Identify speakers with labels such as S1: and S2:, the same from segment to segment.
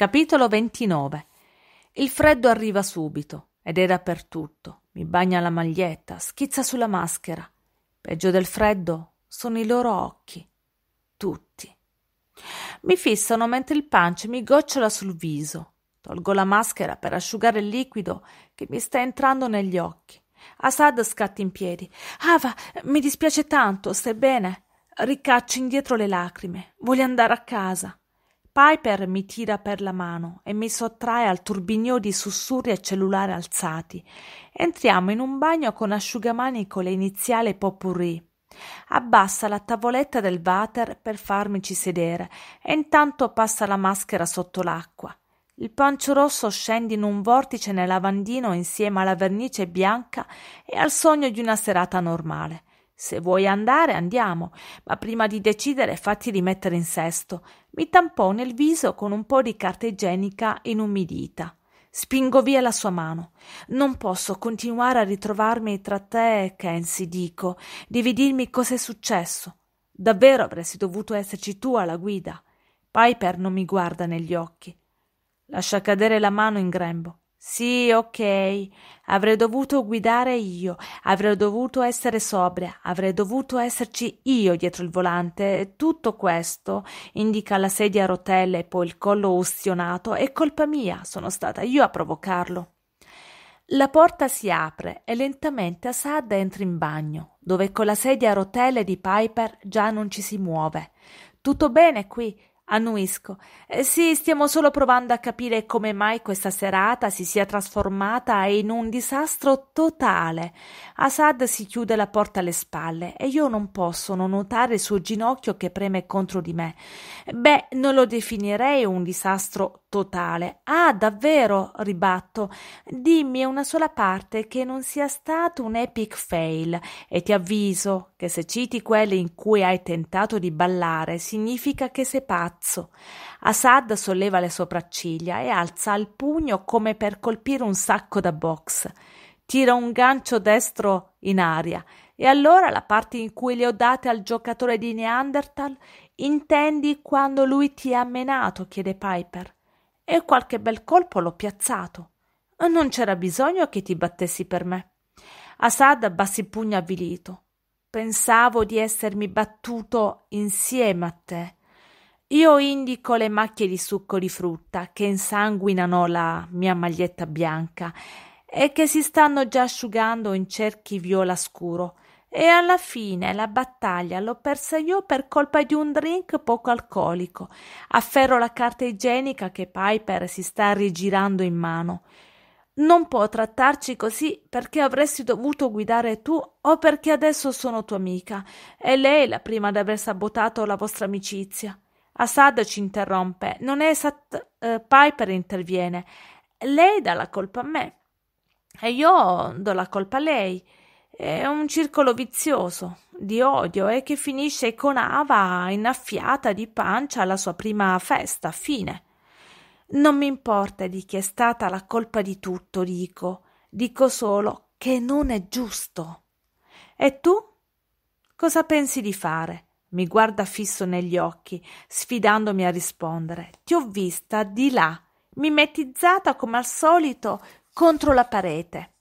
S1: Capitolo 29 Il freddo arriva subito ed è dappertutto. Mi bagna la maglietta, schizza sulla maschera. Peggio del freddo sono i loro occhi. Tutti. Mi fissano mentre il pancio mi gocciola sul viso. Tolgo la maschera per asciugare il liquido che mi sta entrando negli occhi. Asad scatta in piedi. Ava, mi dispiace tanto, stai bene? Ricaccio indietro le lacrime. Vuole andare a casa. Piper mi tira per la mano e mi sottrae al turbinio di sussurri e cellulari alzati. Entriamo in un bagno con asciugamani con le iniziali popurri. Abbassa la tavoletta del water per farmici sedere e intanto passa la maschera sotto l'acqua. Il pancio rosso scende in un vortice nel lavandino insieme alla vernice bianca e al sogno di una serata normale. Se vuoi andare, andiamo, ma prima di decidere fatti rimettere in sesto mi tampò nel viso con un po' di carta igienica inumidita. Spingo via la sua mano. Non posso continuare a ritrovarmi tra te e Kensi, dico, devi dirmi cos'è successo. Davvero avresti dovuto esserci tu alla guida. Piper non mi guarda negli occhi. Lascia cadere la mano in grembo. Sì, ok. Avrei dovuto guidare io, avrei dovuto essere sobria, avrei dovuto esserci io dietro il volante e tutto questo, indica la sedia a rotelle e poi il collo ustionato, è colpa mia, sono stata io a provocarlo. La porta si apre e lentamente Assad entra in bagno, dove con la sedia a rotelle di Piper già non ci si muove. Tutto bene qui? Annuisco. Eh, sì, stiamo solo provando a capire come mai questa serata si sia trasformata in un disastro totale. Assad si chiude la porta alle spalle e io non posso non notare il suo ginocchio che preme contro di me. Beh, non lo definirei un disastro totale. Ah, davvero, ribatto. Dimmi una sola parte che non sia stato un epic fail e ti avviso che se citi quelle in cui hai tentato di ballare significa che sei pazzo palazzo. Assad solleva le sopracciglia e alza il pugno come per colpire un sacco da box. Tira un gancio destro in aria e allora la parte in cui le ho date al giocatore di Neanderthal intendi quando lui ti ha menato? chiede Piper. E qualche bel colpo l'ho piazzato. Non c'era bisogno che ti battessi per me. Asad abbassi il pugno avvilito. Pensavo di essermi battuto insieme a te. Io indico le macchie di succo di frutta che insanguinano la mia maglietta bianca e che si stanno già asciugando in cerchi viola scuro. E alla fine la battaglia l'ho persa io per colpa di un drink poco alcolico. Afferro la carta igienica che Piper si sta rigirando in mano. Non può trattarci così perché avresti dovuto guidare tu o perché adesso sono tua amica. È lei la prima ad aver sabotato la vostra amicizia. Assad ci interrompe. Non è esatto. Eh, Piper interviene. Lei dà la colpa a me. E io do la colpa a lei. È un circolo vizioso di odio e eh, che finisce con Ava innaffiata di pancia alla sua prima festa. Fine. Non mi importa di chi è stata la colpa di tutto, dico. Dico solo che non è giusto. E tu? Cosa pensi di fare? Mi guarda fisso negli occhi, sfidandomi a rispondere. Ti ho vista di là, mimetizzata come al solito contro la parete.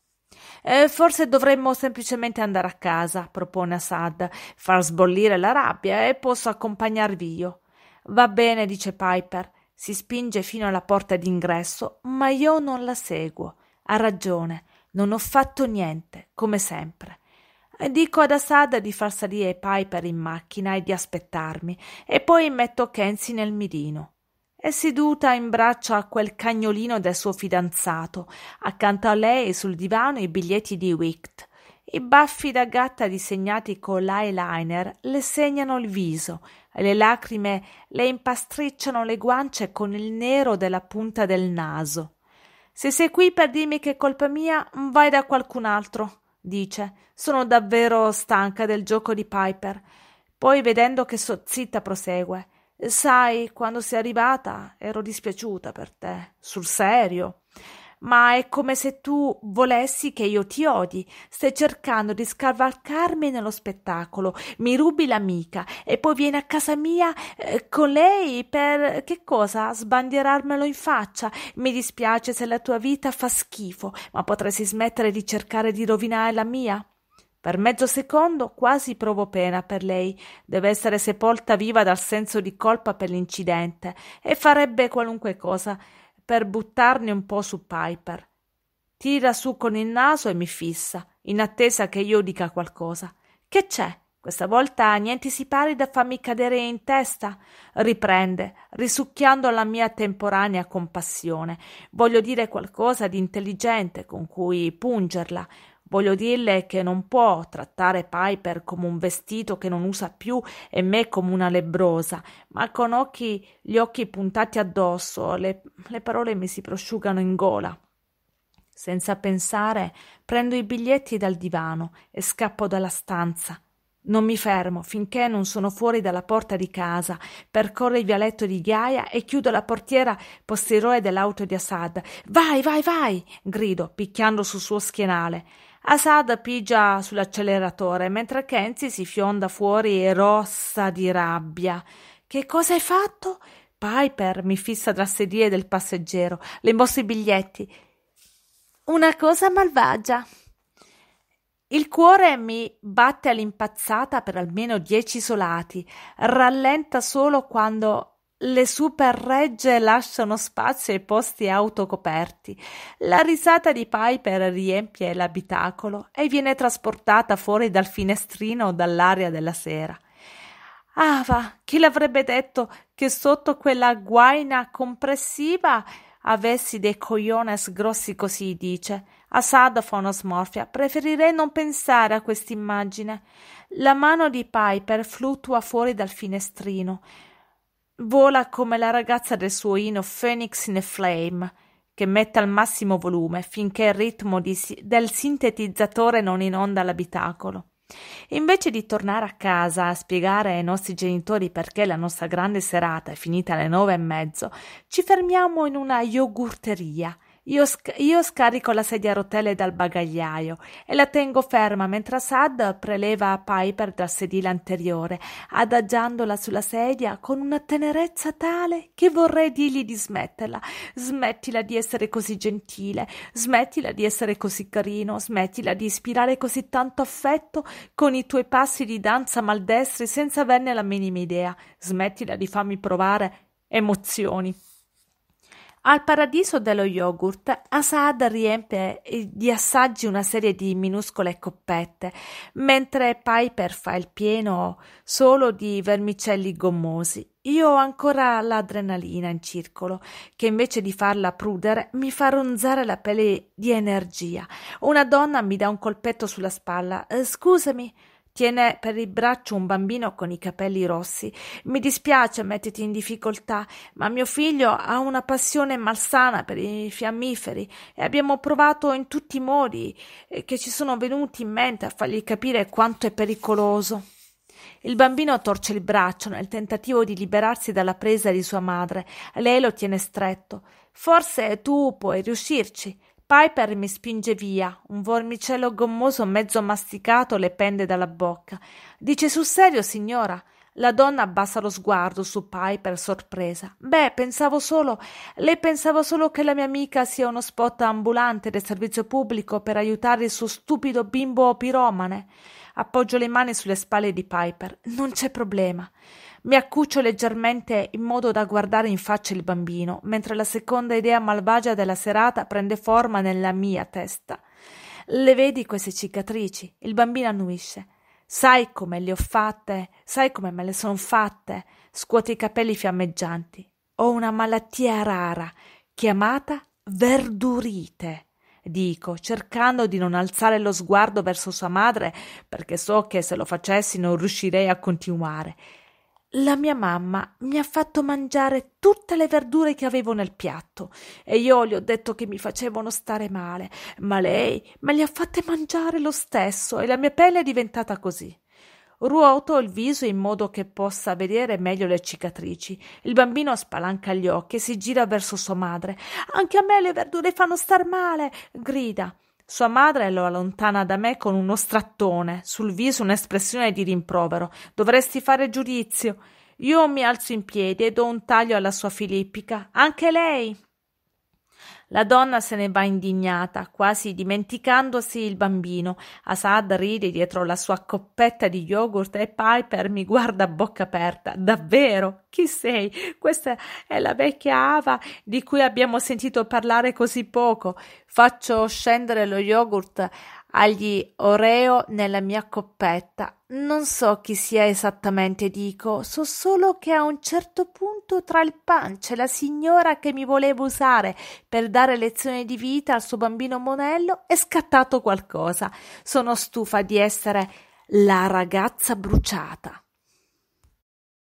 S1: Eh, forse dovremmo semplicemente andare a casa, propone Assad, far sbollire la rabbia e posso accompagnarvi io. Va bene, dice Piper. Si spinge fino alla porta d'ingresso, ma io non la seguo. Ha ragione, non ho fatto niente, come sempre. Dico ad Assad di far salire Piper in macchina e di aspettarmi, e poi metto Kenzie nel mirino. È seduta in braccio a quel cagnolino del suo fidanzato, accanto a lei sul divano i biglietti di Wicht. I baffi da gatta disegnati con l'eyeliner le segnano il viso, e le lacrime le impastricciano le guance con il nero della punta del naso. Se sei qui per dirmi che è colpa mia, vai da qualcun altro dice, sono davvero stanca del gioco di Piper. Poi, vedendo che sto zitta, prosegue. Sai, quando sei arrivata ero dispiaciuta per te, sul serio ma è come se tu volessi che io ti odi. Stai cercando di scavalcarmi nello spettacolo, mi rubi l'amica e poi vieni a casa mia eh, con lei per che cosa? Sbandierarmelo in faccia. Mi dispiace se la tua vita fa schifo, ma potresti smettere di cercare di rovinare la mia? Per mezzo secondo quasi provo pena per lei. Deve essere sepolta viva dal senso di colpa per l'incidente e farebbe qualunque cosa per buttarne un po' su Piper. Tira su con il naso e mi fissa, in attesa che io dica qualcosa. Che c'è? Questa volta niente si pari da farmi cadere in testa? Riprende, risucchiando la mia temporanea compassione. Voglio dire qualcosa di intelligente con cui pungerla, Voglio dirle che non può trattare Piper come un vestito che non usa più e me come una lebrosa, ma con occhi, gli occhi puntati addosso, le, le parole mi si prosciugano in gola. Senza pensare, prendo i biglietti dal divano e scappo dalla stanza. Non mi fermo finché non sono fuori dalla porta di casa, percorro il vialetto di ghiaia e chiudo la portiera posteriore dell'auto di Assad. Vai, vai, vai! grido, picchiando sul suo schienale. Asada pigia sull'acceleratore mentre Kenzie si fionda fuori e rossa di rabbia. Che cosa hai fatto? Piper mi fissa tra sedie del passeggero, le mosse i biglietti. Una cosa malvagia. Il cuore mi batte all'impazzata per almeno dieci solati, rallenta solo quando le superregge lasciano spazio ai posti autocoperti. La risata di Piper riempie l'abitacolo e viene trasportata fuori dal finestrino dall'aria della sera. Ah, va, chi l'avrebbe detto che sotto quella guaina compressiva avessi dei cojones grossi così, dice. A Sadafono smorfia, preferirei non pensare a quest'immagine. La mano di Piper fluttua fuori dal finestrino. Vola come la ragazza del suo inno Phoenix in a Flame, che mette al massimo volume finché il ritmo di, del sintetizzatore non inonda l'abitacolo. Invece di tornare a casa a spiegare ai nostri genitori perché la nostra grande serata è finita alle nove e mezzo, ci fermiamo in una yogurteria io, sc- io, scarico la sedia a rotelle dal bagagliaio e la tengo ferma mentre Sad preleva Piper dal sedile anteriore, adagiandola sulla sedia con una tenerezza tale che vorrei dirgli di smetterla. Smettila di essere così gentile, smettila di essere così carino, smettila di ispirare così tanto affetto con i tuoi passi di danza maldestri senza averne la minima idea. Smettila di farmi provare emozioni. Al paradiso dello yogurt, Asad riempie di eh, assaggi una serie di minuscole coppette, mentre Piper fa il pieno solo di vermicelli gommosi. Io ho ancora l'adrenalina in circolo, che invece di farla prudere mi fa ronzare la pelle di energia. Una donna mi dà un colpetto sulla spalla. Eh, scusami, Tiene per il braccio un bambino con i capelli rossi. Mi dispiace metterti in difficoltà, ma mio figlio ha una passione malsana per i fiammiferi e abbiamo provato in tutti i modi eh, che ci sono venuti in mente a fargli capire quanto è pericoloso. Il bambino torce il braccio nel tentativo di liberarsi dalla presa di sua madre. Lei lo tiene stretto. Forse tu puoi riuscirci. Piper mi spinge via, un vormicello gommoso mezzo masticato le pende dalla bocca. Dice sul serio, signora? La donna abbassa lo sguardo su Piper sorpresa. Beh, pensavo solo, lei pensava solo che la mia amica sia uno spot ambulante del servizio pubblico per aiutare il suo stupido bimbo piromane. Appoggio le mani sulle spalle di Piper. Non c'è problema. Mi accuccio leggermente in modo da guardare in faccia il bambino, mentre la seconda idea malvagia della serata prende forma nella mia testa. Le vedi queste cicatrici? Il bambino annuisce. Sai come le ho fatte? Sai come me le son fatte? Scuote i capelli fiammeggianti. Ho una malattia rara, chiamata verdurite dico, cercando di non alzare lo sguardo verso sua madre, perché so che se lo facessi non riuscirei a continuare. La mia mamma mi ha fatto mangiare tutte le verdure che avevo nel piatto e io le ho detto che mi facevano stare male, ma lei me le ha fatte mangiare lo stesso e la mia pelle è diventata così. Ruoto il viso in modo che possa vedere meglio le cicatrici. Il bambino spalanca gli occhi e si gira verso sua madre. Anche a me le verdure fanno star male, grida. Sua madre lo allontana da me con uno strattone, sul viso un'espressione di rimprovero. Dovresti fare giudizio. Io mi alzo in piedi e do un taglio alla sua filippica. Anche lei. La donna se ne va indignata, quasi dimenticandosi il bambino. Asad ride dietro la sua coppetta di yogurt e Piper mi guarda a bocca aperta. Davvero? Chi sei? Questa è la vecchia Ava di cui abbiamo sentito parlare così poco. Faccio scendere lo yogurt agli oreo nella mia coppetta. Non so chi sia esattamente, dico, so solo che a un certo punto tra il pan c'è la signora che mi voleva usare per dare lezioni di vita al suo bambino Monello è scattato qualcosa. Sono stufa di essere la ragazza bruciata.